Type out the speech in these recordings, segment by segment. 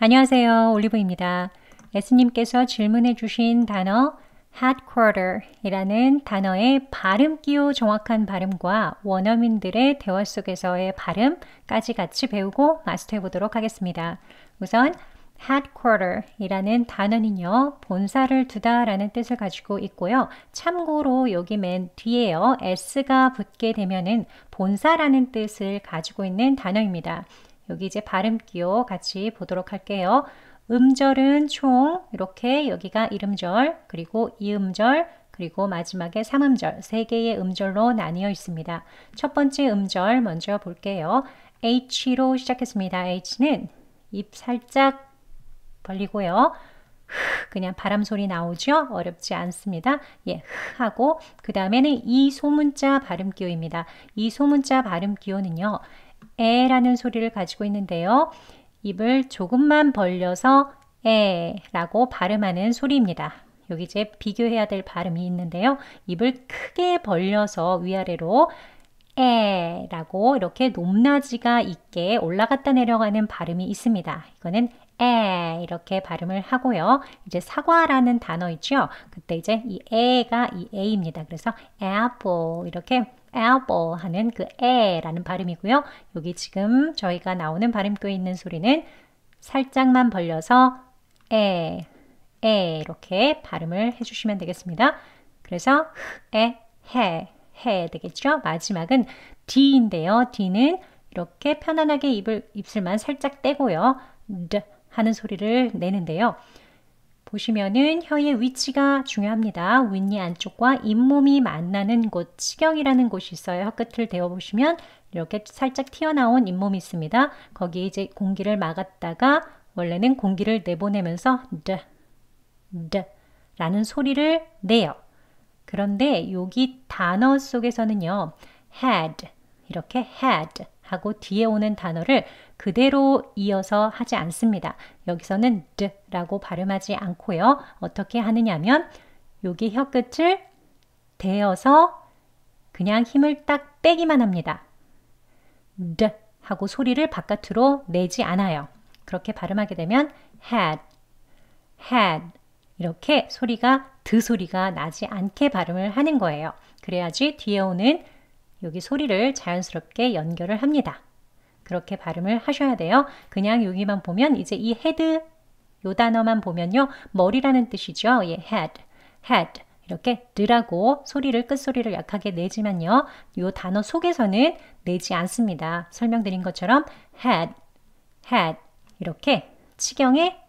안녕하세요. 올리브입니다. 에스님께서 질문해 주신 단어 headquarter이라는 단어의 발음 끼호 정확한 발음과 원어민들의 대화 속에서의 발음까지 같이 배우고 마스터해 보도록 하겠습니다. 우선 headquarter이라는 단어는요, 본사를 두다라는 뜻을 가지고 있고요. 참고로 여기 맨 뒤에요, s가 붙게 되면은 본사라는 뜻을 가지고 있는 단어입니다. 여기 이제 발음기호 같이 보도록 할게요. 음절은 총 이렇게 여기가 이음절 그리고 이음절 그리고 마지막에 삼음절 세 개의 음절로 나뉘어 있습니다. 첫 번째 음절 먼저 볼게요. H로 시작했습니다. H는 입 살짝 벌리고요. 그냥 바람 소리 나오죠? 어렵지 않습니다. 예, 하고 그 다음에는 이 소문자 발음 기호입니다. 이 소문자 발음 기호는요. 에라는 소리를 가지고 있는데요. 입을 조금만 벌려서 에라고 발음하는 소리입니다. 여기 이제 비교해야 될 발음이 있는데요. 입을 크게 벌려서 위아래로 에라고 이렇게 높낮이가 있게 올라갔다 내려가는 발음이 있습니다. 이거는 에 이렇게 발음을 하고요. 이제 사과라는 단어 있죠. 그때 이제 이 에가 이 에입니다. 그래서 apple 이렇게 apple 하는 그 에라는 발음이고요. 여기 지금 저희가 나오는 발음교에 있는 소리는 살짝만 벌려서 에, 에 이렇게 발음을 해주시면 되겠습니다. 그래서 에, 해, 해 되겠죠? 마지막은 d인데요. d는 이렇게 편안하게 입을, 입술만 살짝 떼고요. d 하는 소리를 내는데요. 보시면은 혀의 위치가 중요합니다. 윗니 안쪽과 잇몸이 만나는 곳, 치경이라는 곳이 있어요. 혀끝을 대어보시면 이렇게 살짝 튀어나온 잇몸이 있습니다. 거기에 이제 공기를 막았다가 원래는 공기를 내보내면서 드, 드 라는 소리를 내요. 그런데 여기 단어 속에서는요. had 이렇게 had 하고 뒤에 오는 단어를 그대로 이어서 하지 않습니다. 여기서는 드라고 발음하지 않고요. 어떻게 하느냐면 여기 혀끝을 대어서 그냥 힘을 딱 빼기만 합니다. 드 하고 소리를 바깥으로 내지 않아요. 그렇게 발음하게 되면 had, had 이렇게 소리가 드 소리가 나지 않게 발음을 하는 거예요. 그래야지 뒤에 오는 여기 소리를 자연스럽게 연결을 합니다. 그렇게 발음을 하셔야 돼요. 그냥 여기만 보면 이제 이 헤드 요 단어만 보면요. 머리라는 뜻이죠. 예, head, head. 이렇게 드라고 소리를 끝소리를 약하게 내지만요. 요 단어 속에서는 내지 않습니다. 설명드린 것처럼 head, head 이렇게 치경에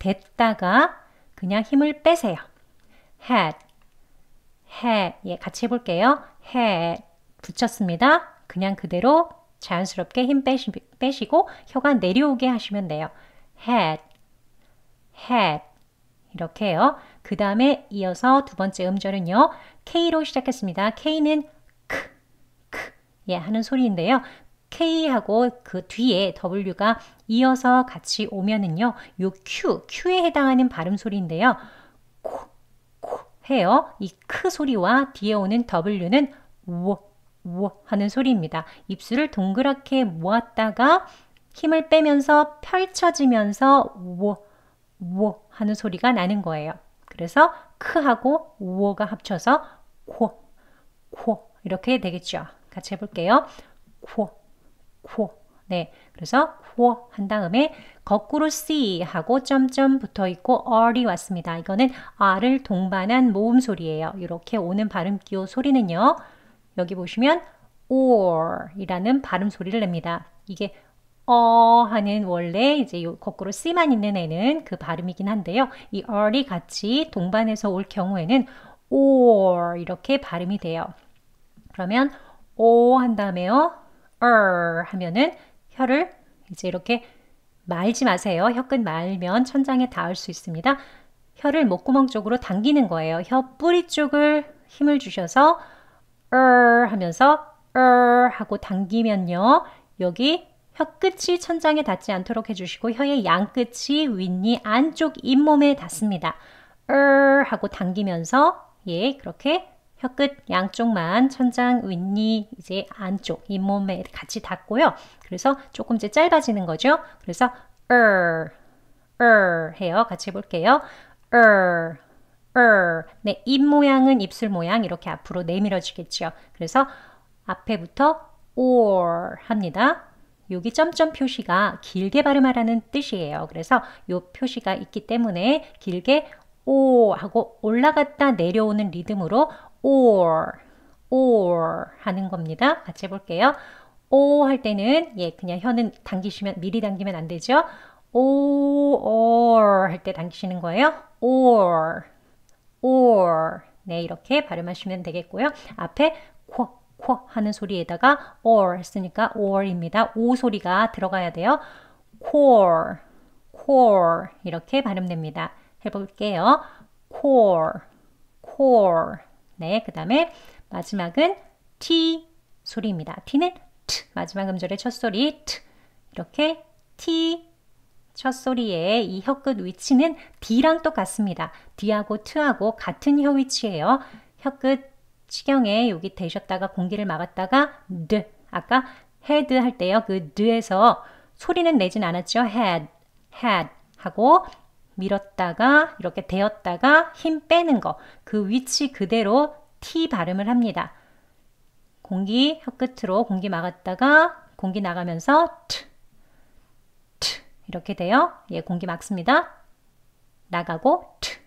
댔다가 그냥 힘을 빼세요. head, head 예 같이 해볼게요. head 붙였습니다. 그냥 그대로 자연스럽게 힘 빼시, 빼시고 혀가 내려오게 하시면 돼요. head, head 이렇게 요그 다음에 이어서 두 번째 음절은요. K로 시작했습니다. K는 크, 크 예, 하는 소리인데요. K하고 그 뒤에 W가 이어서 같이 오면은요. 요 Q, Q에 해당하는 발음 소리인데요. 코, 코 해요. 이 크 소리와 뒤에 오는 W는 워, 뭐 하는 소리입니다. 입술을 동그랗게 모았다가 힘을 빼면서 펼쳐지면서 워 하는 소리가 나는 거예요. 그래서 크하고 우가 합쳐서 코, 코 이렇게 되겠죠. 같이 해볼게요. 코, 코. 네, 그래서 코 한 다음에 거꾸로 C 하고 점점 붙어 있고 R이 왔습니다. 이거는 R을 동반한 모음 소리예요. 이렇게 오는 발음 기호 소리는요. 여기 보시면 or 이라는 발음 소리를 냅니다. 이게 어 하는 원래 이제 요 거꾸로 C만 있는 애는 그 발음이긴 한데요. 이 r 이 같이 동반해서 올 경우에는 or 이렇게 발음이 돼요. 그러면 o 한 다음에요. er 하면은 혀를 이제 이렇게 말지 마세요. 혀끝 말면 천장에 닿을 수 있습니다. 혀를 목구멍 쪽으로 당기는 거예요. 혀 뿌리 쪽을 힘을 주셔서 er 하면서 er 하고 당기면요. 여기 혀끝이 천장에 닿지 않도록 해주시고 혀의 양끝이 윗니 안쪽 잇몸에 닿습니다. er 하고 당기면서 예 그렇게 혀끝 양쪽만 천장 윗니 이제 안쪽 잇몸에 같이 닿고요. 그래서 조금 이제 짧아지는 거죠. 그래서 er er 해요. 같이 해볼게요. er er. 네, 입 모양은 입술 모양 이렇게 앞으로 내밀어지겠죠. 그래서 앞에부터 or 합니다. 여기 점점 표시가 길게 발음하라는 뜻이에요. 그래서 이 표시가 있기 때문에 길게 오 하고 올라갔다 내려오는 리듬으로 or or 하는 겁니다. 같이 해볼게요. 오 할 때는 예 그냥 혀는 당기시면 미리 당기면 안 되죠. 오 or 할 때 당기시는 거예요. or or 네 이렇게 발음하시면 되겠고요. 앞에 코, 코 하는 소리에다가 or 쓰니까 or입니다. 오 소리가 들어가야 돼요. core, core 이렇게 발음됩니다. 해볼게요. core, core 네, 그 다음에 마지막은 t 소리입니다. t는 t 마지막 음절의 첫 소리 t 이렇게 t 첫 소리의 이혀끝 위치는 D랑 똑같습니다. D하고 T하고 같은 혀 위치예요. 혀끝 치경에 여기 대셨다가 공기를 막았다가 D 아까 head 할 때요. 그 D에서 소리는 내진 않았죠. head, head 하고 밀었다가 이렇게 대었다가 힘 빼는 거그 위치 그대로 T 발음을 합니다. 공기 혀 끝으로 공기 막았다가 공기 나가면서 트. 이렇게 돼요. 예, 공기 막습니다. 나가고 t.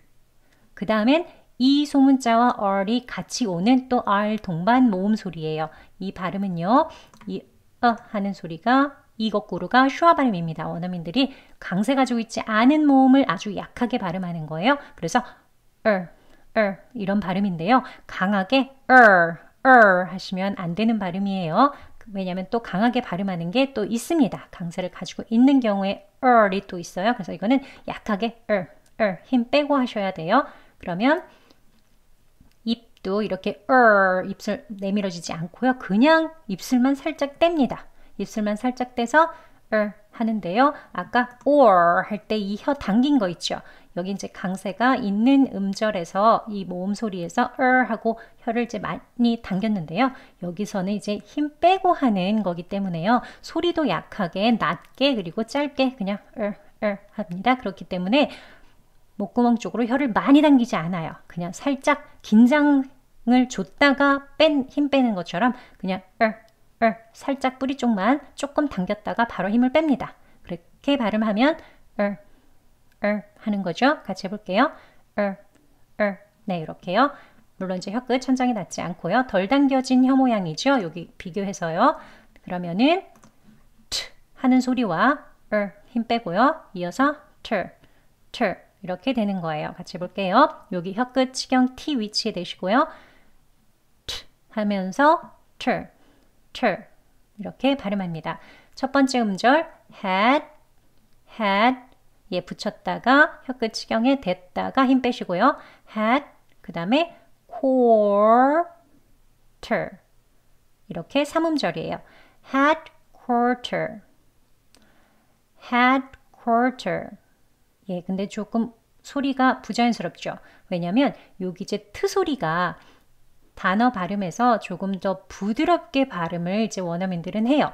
그 다음엔 이 소문자와 r이 같이 오는 또 r 동반 모음 소리예요. 이 발음은요. 이 어, 하는 소리가 이 거꾸로가 슈아 발음입니다. 원어민들이 강세 가지고 있지 않은 모음을 아주 약하게 발음하는 거예요. 그래서 er, er 이런 발음인데요. 강하게 er, er 하시면 안 되는 발음이에요. 왜냐하면 또 강하게 발음하는 게 또 있습니다. 강세를 가지고 있는 경우에 er이 또 있어요. 그래서 이거는 약하게 er, er 힘 빼고 하셔야 돼요. 그러면 입도 이렇게 er 입술 내밀어지지 않고요. 그냥 입술만 살짝 뗍니다. 입술만 살짝 떼서 er 하는데요. 아까 or 할때 이 혀 당긴 거 있죠. 여기 이제 강세가 있는 음절에서 이 모음 소리에서 er 하고 혀를 이제 많이 당겼는데요. 여기서는 이제 힘 빼고 하는 거기 때문에요. 소리도 약하게 낮게 그리고 짧게 그냥 er er 합니다. 그렇기 때문에 목구멍 쪽으로 혀를 많이 당기지 않아요. 그냥 살짝 긴장을 줬다가 뺀 힘 빼는 것처럼 그냥 er er 살짝 뿌리 쪽만 조금 당겼다가 바로 힘을 뺍니다. 그렇게 발음하면 er er 하는 거죠. 같이 해볼게요. er, er. 네, 이렇게요. 물론 이제 혀끝 천장이 닿지 않고요. 덜 당겨진 혀 모양이죠. 여기 비교해서요. 그러면은 t 하는 소리와 er 힘 빼고요. 이어서 t, t 이렇게 되는 거예요. 같이 볼게요. 여기 혀끝 치경 t 위치에 대시고요. t 하면서 t, t 이렇게 발음합니다. 첫 번째 음절 had, had 예 붙였다가 혀끝치경에 댔다가 힘 빼시고요. had 그 다음에 quarter 이렇게 삼음절이에요. had quarter had quarter 예 근데 조금 소리가 부자연스럽죠. 왜냐면 여기 이제 트 소리가 단어 발음에서 조금 더 부드럽게 발음을 이제 원어민들은 해요.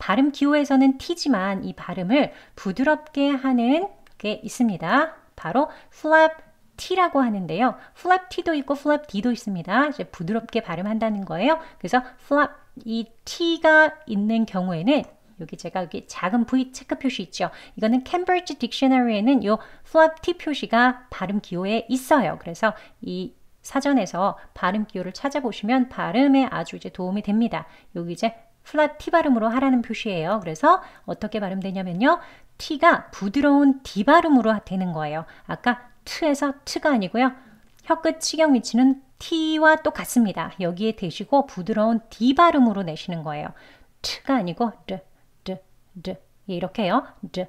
발음 기호에서는 T지만 이 발음을 부드럽게 하는 게 있습니다. 바로 flap T라고 하는데요. flap T도 있고 flap D도 있습니다. 이제 부드럽게 발음한다는 거예요. 그래서 flap 이 T가 있는 경우에는 여기 제가 여기 작은 V 체크 표시 있죠. 이거는 캠버지 딕셔너리에는 요 flap T 표시가 발음 기호에 있어요. 그래서 이 사전에서 발음 기호를 찾아보시면 발음에 아주 이제 도움이 됩니다. 여기 이제 플랫 T 발음으로 하라는 표시예요. 그래서 어떻게 발음되냐면요. T가 부드러운 D 발음으로 되는 거예요. 아까 트에서 트가 아니고요. 혀끝 치경 위치는 T와 똑같습니다. 여기에 대시고 부드러운 D 발음으로 내시는 거예요. 트가 아니고 드, 드, 드 이렇게요. 드,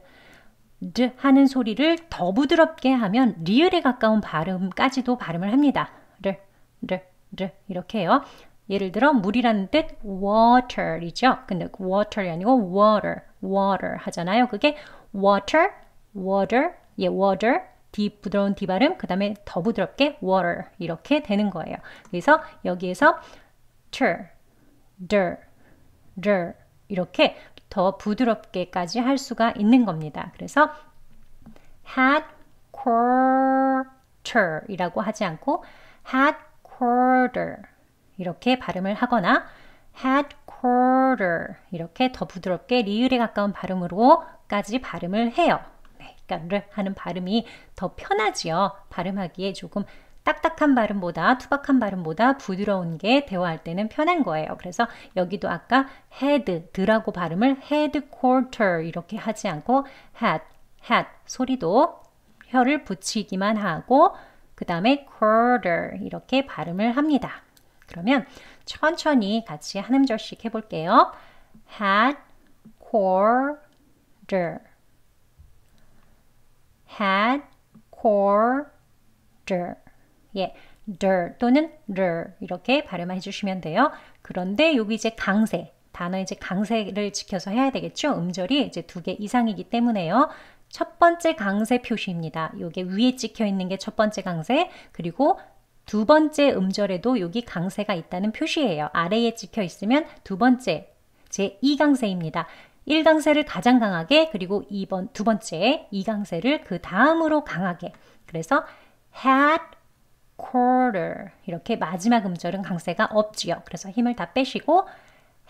드 하는 소리를 더 부드럽게 하면 리을에 가까운 발음까지도 발음을 합니다. 르, 르, 르 이렇게요. 예를 들어 물이라는 뜻 water이죠. 근데 그 water이 아니고 water, water 하잖아요. 그게 water, water, 예, water, 디 부드러운 디 발음, 그 다음에 더 부드럽게 water 이렇게 되는 거예요. 그래서 여기에서 ter, der, der 이렇게 더 부드럽게까지 할 수가 있는 겁니다. 그래서 had quarter 이라고 하지 않고 had quarter 이렇게 발음을 하거나 headquarter 이렇게 더 부드럽게 리을에 가까운 발음으로까지 발음을 해요. 네, 그러니까 하는 발음이 더 편하지요. 발음하기에 조금 딱딱한 발음보다 투박한 발음보다 부드러운 게 대화할 때는 편한 거예요. 그래서 여기도 아까 head, 라고 발음을 headquarter 이렇게 하지 않고 head, head 소리도 혀를 붙이기만 하고 그 다음에 quarter 이렇게 발음을 합니다. 그러면 천천히 같이 한 음절씩 해볼게요. had, quarter, had, quarter. 예, der 또는 rer 이렇게 발음해 주시면 돼요. 그런데 여기 이제 강세 단어 이제 강세를 지켜서 해야 되겠죠. 음절이 이제 두 개 이상이기 때문에요. 첫 번째 강세 표시입니다. 요게 위에 찍혀 있는 게 첫 번째 강세, 그리고 두 번째 음절에도 여기 강세가 있다는 표시예요. 아래에 찍혀 있으면 두 번째, 제 2강세입니다. 1강세를 가장 강하게 그리고 2번 두 번째 2강세를 그 다음으로 강하게. 그래서 had quarter 이렇게 마지막 음절은 강세가 없지요. 그래서 힘을 다 빼시고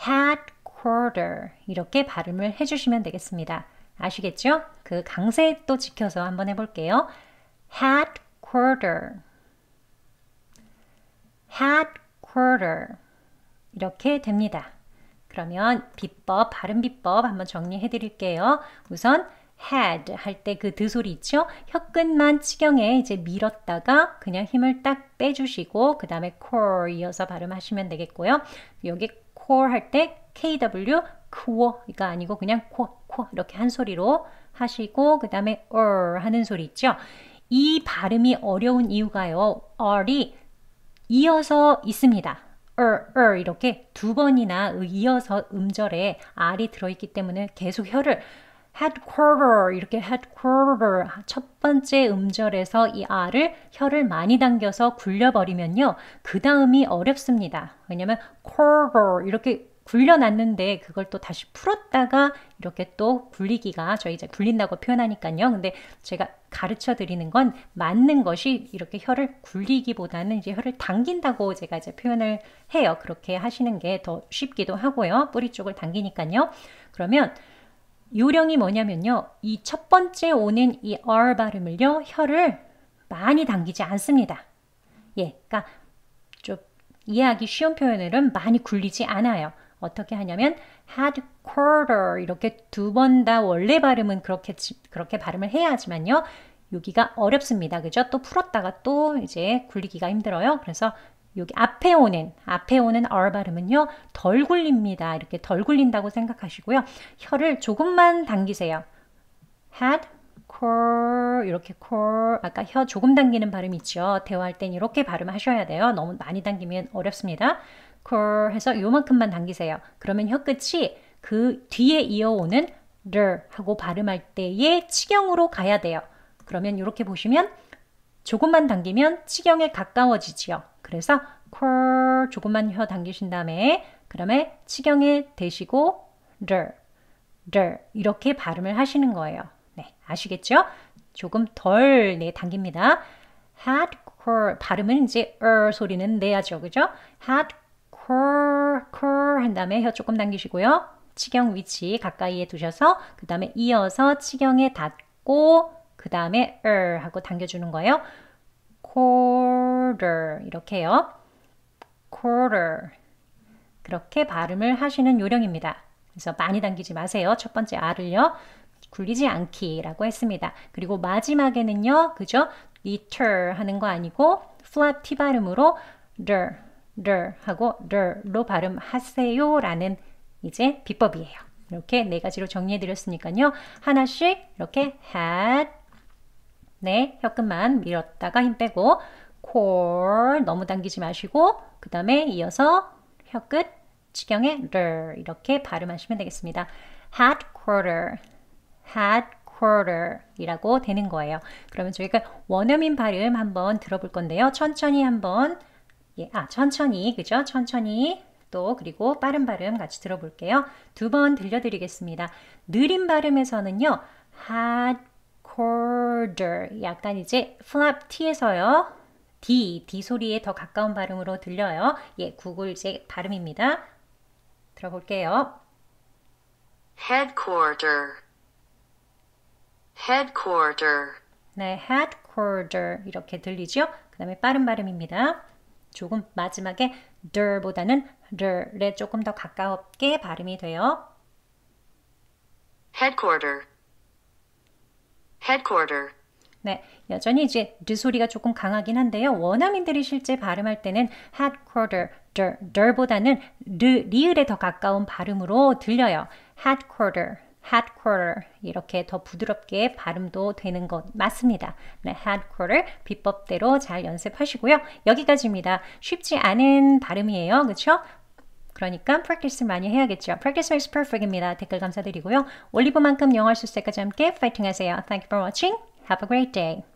had quarter 이렇게 발음을 해주시면 되겠습니다. 아시겠죠? 그 강세 또 지켜서 한번 해볼게요. had quarter had quarter 이렇게 됩니다. 그러면 비법, 발음 비법 한번 정리해 드릴게요. 우선 had 할 때 그 드 소리 있죠? 혀끝만 치경에 이제 밀었다가 그냥 힘을 딱 빼주시고 그 다음에 core 이어서 발음하시면 되겠고요. 여기 core 할 때 kw 코어가 아니고 그냥 코어 코 이렇게 한 소리로 하시고 그 다음에 or er 하는 소리 있죠? 이 발음이 어려운 이유가요. r이 이어서 있습니다. 을, 을 이렇게 두 번이나 이어서 음절에 R이 들어있기 때문에 계속 혀를 headquarter 이렇게 headquarter 첫 번째 음절에서 이 r을 혀를 많이 당겨서 굴려버리면요 그 다음이 어렵습니다 왜냐면 quarter 이렇게 굴려놨는데 그걸 또 다시 풀었다가 이렇게 또 굴리기가 저희 이제 굴린다고 표현하니까요 근데 제가 가르쳐 드리는 건 맞는 것이 이렇게 혀를 굴리기보다는 이제 혀를 당긴다고 제가 이제 표현을 해요. 그렇게 하시는 게 더 쉽기도 하고요. 뿌리 쪽을 당기니까요. 그러면 요령이 뭐냐면요. 이 첫 번째 오는 이 R 발음을요. 혀를 많이 당기지 않습니다. 예, 그러니까 좀 이해하기 쉬운 표현으로는 많이 굴리지 않아요. 어떻게 하냐면 headquarter 이렇게 두 번 다 원래 발음은 그렇게 그렇게 발음을 해야지만요. 하 여기가 어렵습니다. 그죠? 또 풀었다가 또 이제 굴리기가 힘들어요. 그래서 여기 앞에 오는 앞에 오는 r 발음은요. 덜 굴립니다. 이렇게 덜 굴린다고 생각하시고요. 혀를 조금만 당기세요. head 콜 이렇게 콜 아까 혀 조금 당기는 발음 있죠 대화할 땐 이렇게 발음하셔야 돼요 너무 많이 당기면 어렵습니다 c o r 해서 요만큼만 당기세요. 그러면 혀끝이 그 뒤에 이어오는 를 하고 발음할 때의 치경으로 가야 돼요. 그러면 이렇게 보시면 조금만 당기면 치경에 가까워지지요. 그래서 콜 조금만 혀 당기신 다음에 그다음에 치경에 대시고 를, 를 이렇게 발음을 하시는 거예요. 네, 아시겠죠? 조금 덜 네, 당깁니다. hardcore 발음은 이제 어 소리는 내야죠. 그죠? hard c u r 한 다음에 혀 조금 당기시고요. 치경 위치 가까이에 두셔서 그 다음에 이어서 치경에 닿고 그 다음에 er 하고 당겨주는 거예요. quarter 이렇게요. quarter 그렇게 발음을 하시는 요령입니다. 그래서 많이 당기지 마세요. 첫 번째 R을요. 굴리지 않기라고 했습니다. 그리고 마지막에는요. 그죠? 이 t 하는 거 아니고 flap t 발음으로 d r 를 하고 를로 발음하세요라는 이제 비법이에요. 이렇게 네 가지로 정리해 드렸으니까요. 하나씩 이렇게 had 네, 혀끝만 밀었다가 힘 빼고 core 너무 당기지 마시고 그 다음에 이어서 혀끝 치경에 를 이렇게 발음하시면 되겠습니다. had quarter had quarter이라고 되는 거예요. 그러면 저희가 원어민 발음 한번 들어볼 건데요. 천천히 한번 예, 아, 천천히, 그죠? 천천히. 또 그리고 빠른 발음 같이 들어볼게요. 두 번 들려드리겠습니다. 느린 발음에서는요. had r quarter 약간 이제 flap t에서요. d d 소리에 더 가까운 발음으로 들려요. 예, 구글 이제 발음입니다. 들어볼게요. headquarter headquarter 네, headquarter 이렇게 들리죠? 그 다음에 빠른 발음입니다. 조금 마지막에 der보다는 r에 조금 더 가깝게 발음이 돼요. headquarter headquarter 네, 여전히 이제 드 소리가 조금 강하긴 한데요. 원어민들이 실제 발음할 때는 headquarter, der, der보다는 르, 리을에 더 가까운 발음으로 들려요. headquarter, hot quarter 이렇게 더 부드럽게 발음도 되는 것 맞습니다. 네, hot quarter 비법대로 잘 연습하시고요. 여기까지입니다. 쉽지 않은 발음이에요. 그렇죠? 그러니까 practice 많이 해야겠죠. practice makes perfect입니다. 댓글 감사드리고요. 올리브만큼 영어 실세까지 함께 파이팅 하세요. Thank you for watching. Have a great day.